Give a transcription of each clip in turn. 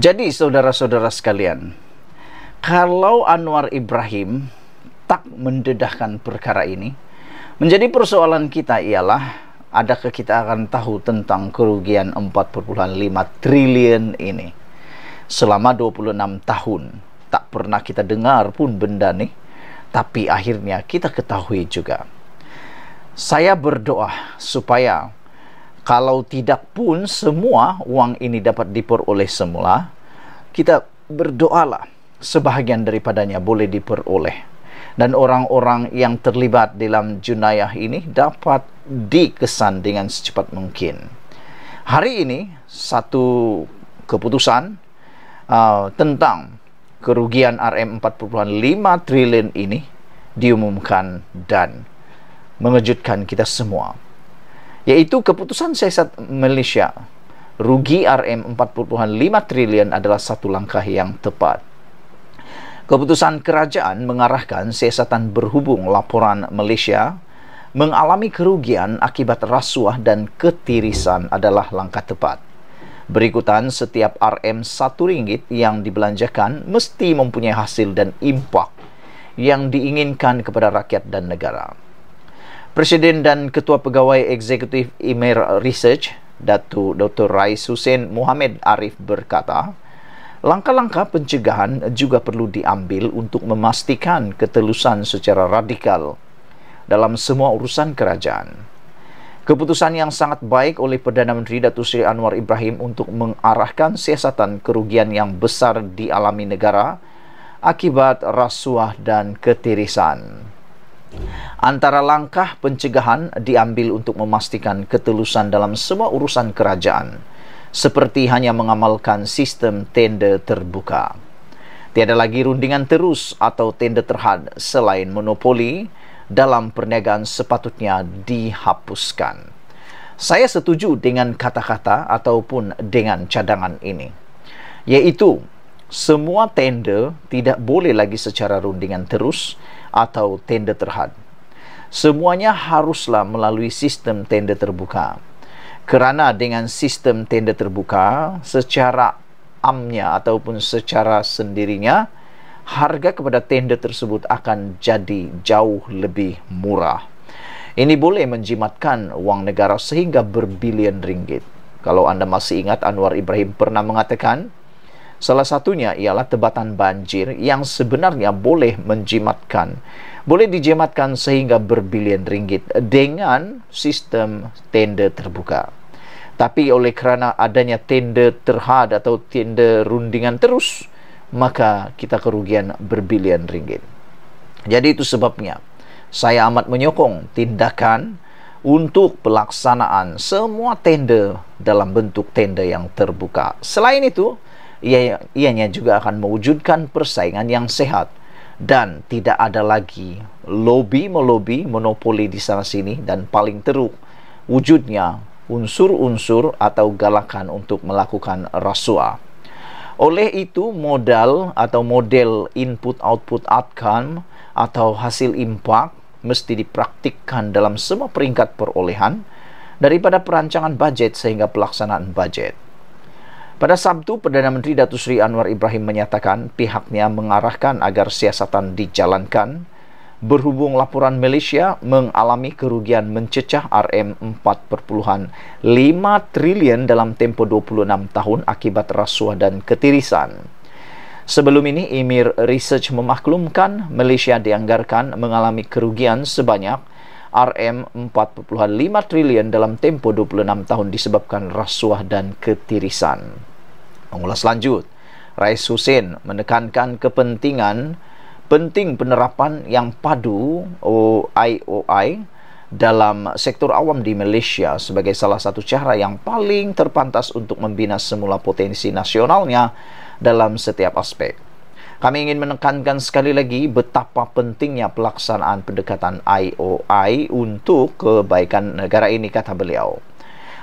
Jadi saudara-saudara sekalian, kalau Anwar Ibrahim tak mendedahkan perkara ini, menjadi persoalan kita ialah adakah kita akan tahu tentang kerugian 4.5 triliun ini selama 26 tahun tak pernah kita dengar pun benda ni tapi akhirnya kita ketahui juga saya berdoa supaya kalau tidak pun semua wang ini dapat diperoleh semula, kita berdoalah sebahagian daripadanya boleh diperoleh. Dan orang-orang yang terlibat dalam junayah ini dapat dikesan dengan secepat mungkin. Hari ini, satu keputusan uh, tentang kerugian RM4.5 triliun ini diumumkan dan mengejutkan kita semua yaitu keputusan siasat Malaysia rugi RM 4.5 trilion adalah satu langkah yang tepat. Keputusan kerajaan mengarahkan siasatan berhubung laporan Malaysia mengalami kerugian akibat rasuah dan ketirisan adalah langkah tepat. Berikutan setiap RM1 ringgit yang dibelanjakan mesti mempunyai hasil dan impak yang diinginkan kepada rakyat dan negara. Presiden dan Ketua Pegawai Eksekutif Imer Research, Datu Dr. Rais Hussein Muhammad Arif berkata, langkah-langkah pencegahan juga perlu diambil untuk memastikan ketelusan secara radikal dalam semua urusan kerajaan. Keputusan yang sangat baik oleh Perdana Menteri Datuk Seri Anwar Ibrahim untuk mengarahkan siasatan kerugian yang besar dialami negara akibat rasuah dan ketirisan. Antara langkah pencegahan diambil untuk memastikan ketelusan dalam semua urusan kerajaan, seperti hanya mengamalkan sistem tender terbuka. Tiada lagi rundingan terus atau tender terhad selain monopoli dalam perniagaan sepatutnya dihapuskan. Saya setuju dengan kata-kata ataupun dengan cadangan ini, iaitu semua tender tidak boleh lagi secara rundingan terus, atau tender terhad. Semuanya haruslah melalui sistem tender terbuka. Kerana dengan sistem tender terbuka, secara amnya ataupun secara sendirinya, harga kepada tender tersebut akan jadi jauh lebih murah. Ini boleh menjimatkan wang negara sehingga berbilion ringgit. Kalau anda masih ingat Anwar Ibrahim pernah mengatakan, Salah satunya ialah tebatan banjir yang sebenarnya boleh menjimatkan. Boleh dijimatkan sehingga berbilion ringgit dengan sistem tender terbuka. Tapi oleh kerana adanya tender terhad atau tender rundingan terus, maka kita kerugian berbilion ringgit. Jadi itu sebabnya saya amat menyokong tindakan untuk pelaksanaan semua tender dalam bentuk tender yang terbuka. Selain itu, ia, ianya juga akan mewujudkan persaingan yang sehat dan tidak ada lagi lobby melobi monopoli di sana sini dan paling teruk wujudnya unsur-unsur atau galakan untuk melakukan rasuah. Oleh itu modal atau model input output outcome atau hasil impak mesti dipraktikkan dalam semua peringkat perolehan daripada perancangan budget sehingga pelaksanaan budget. Pada Sabtu, Perdana Menteri Datuk Seri Anwar Ibrahim menyatakan pihaknya mengarahkan agar siasatan dijalankan berhubung laporan Malaysia mengalami kerugian mencecah RM4.5 trilion dalam tempoh 26 tahun akibat rasuah dan ketirisan. Sebelum ini, Emir Research memaklumkan Malaysia dianggarkan mengalami kerugian sebanyak RM4.5 trilion dalam tempoh 26 tahun disebabkan rasuah dan ketirisan. Mengulas lanjut, Rais Husin menekankan kepentingan penting penerapan yang padu OIOI dalam sektor awam di Malaysia sebagai salah satu cara yang paling terpantas untuk membina semula potensi nasionalnya dalam setiap aspek. Kami ingin menekankan sekali lagi betapa pentingnya pelaksanaan pendekatan IOI untuk kebaikan negara ini, kata beliau.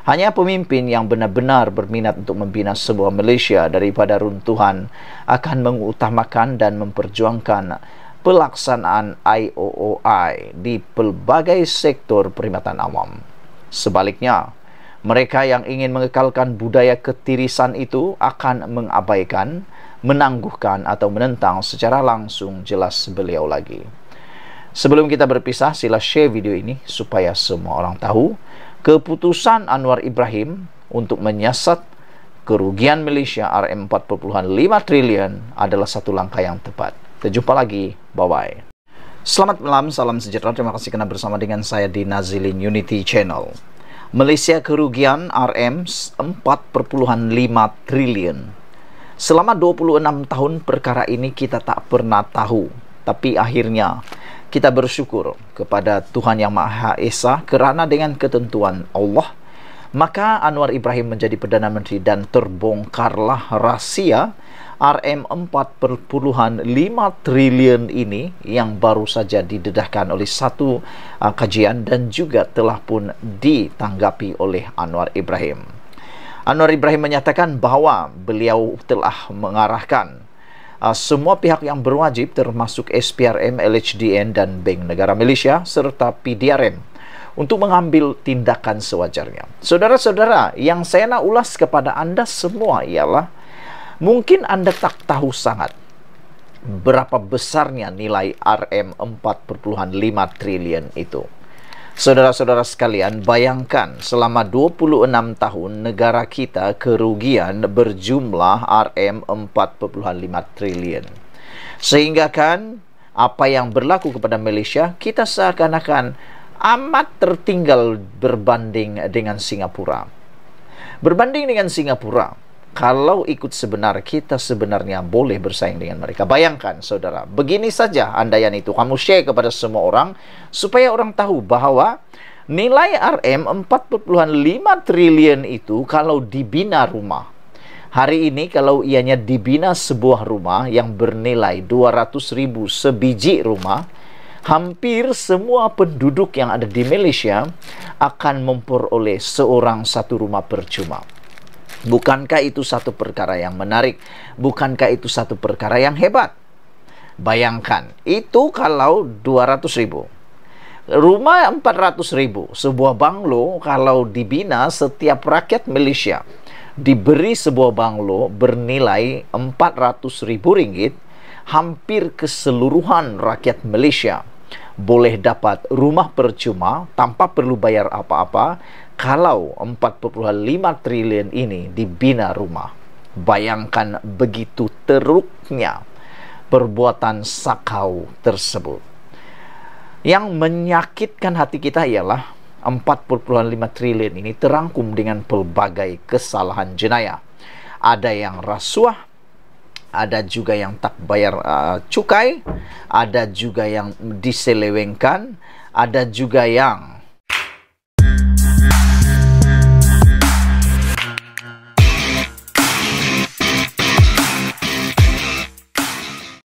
Hanya pemimpin yang benar-benar berminat untuk membina sebuah Malaysia daripada runtuhan akan mengutamakan dan memperjuangkan pelaksanaan IOOI di pelbagai sektor perkhidmatan awam. Sebaliknya, mereka yang ingin mengekalkan budaya ketirisan itu akan mengabaikan, menangguhkan atau menentang secara langsung jelas beliau lagi. Sebelum kita berpisah, sila share video ini supaya semua orang tahu keputusan Anwar Ibrahim untuk menyiasat kerugian Malaysia RM4.5 trilion adalah satu langkah yang tepat. Kita jumpa lagi. Bye-bye. Selamat malam, salam sejahtera. Terima kasih kerana bersama dengan saya di Nazilin Unity Channel. Malaysia kerugian RM4.5 trilion. Selama 26 tahun perkara ini kita tak pernah tahu. Tapi akhirnya, kita bersyukur kepada Tuhan Yang Maha Esa kerana dengan ketentuan Allah maka Anwar Ibrahim menjadi Perdana Menteri dan terbongkarlah rahsia RM4.5 trilion ini yang baru saja didedahkan oleh satu uh, kajian dan juga telah pun ditanggapi oleh Anwar Ibrahim. Anwar Ibrahim menyatakan bahawa beliau telah mengarahkan Ah, semua pihak yang berwajib termasuk SPRM, LHDN, dan Bank Negara Malaysia serta PDRM untuk mengambil tindakan sewajarnya. Saudara-saudara, yang saya nak ulas kepada Anda semua ialah mungkin Anda tak tahu sangat berapa besarnya nilai RM 4.5 triliun itu. Saudara-saudara sekalian, bayangkan selama 26 tahun negara kita kerugian berjumlah RM4.5 trilion. Sehingga kan apa yang berlaku kepada Malaysia, kita seakan-akan amat tertinggal berbanding dengan Singapura. Berbanding dengan Singapura, kalau ikut sebenar kita sebenarnya boleh bersaing dengan mereka bayangkan saudara begini saja andaian itu kamu share kepada semua orang supaya orang tahu bahwa nilai RM 4.5 triliun itu kalau dibina rumah hari ini kalau ianya dibina sebuah rumah yang bernilai 200 ribu sebiji rumah hampir semua penduduk yang ada di Malaysia akan memperoleh seorang satu rumah percuma. Bukankah itu satu perkara yang menarik? Bukankah itu satu perkara yang hebat? Bayangkan, itu kalau 200 ribu. Rumah 400 ribu, sebuah banglo kalau dibina setiap rakyat Malaysia diberi sebuah banglo bernilai 400 ribu ringgit, hampir keseluruhan rakyat Malaysia boleh dapat rumah percuma tanpa perlu bayar apa-apa kalau 4.5 trilion ini dibina rumah bayangkan begitu teruknya perbuatan sakau tersebut yang menyakitkan hati kita ialah 4.5 trilion ini terangkum dengan pelbagai kesalahan jenayah ada yang rasuah ada juga yang tak bayar uh, cukai ada juga yang diselewengkan ada juga yang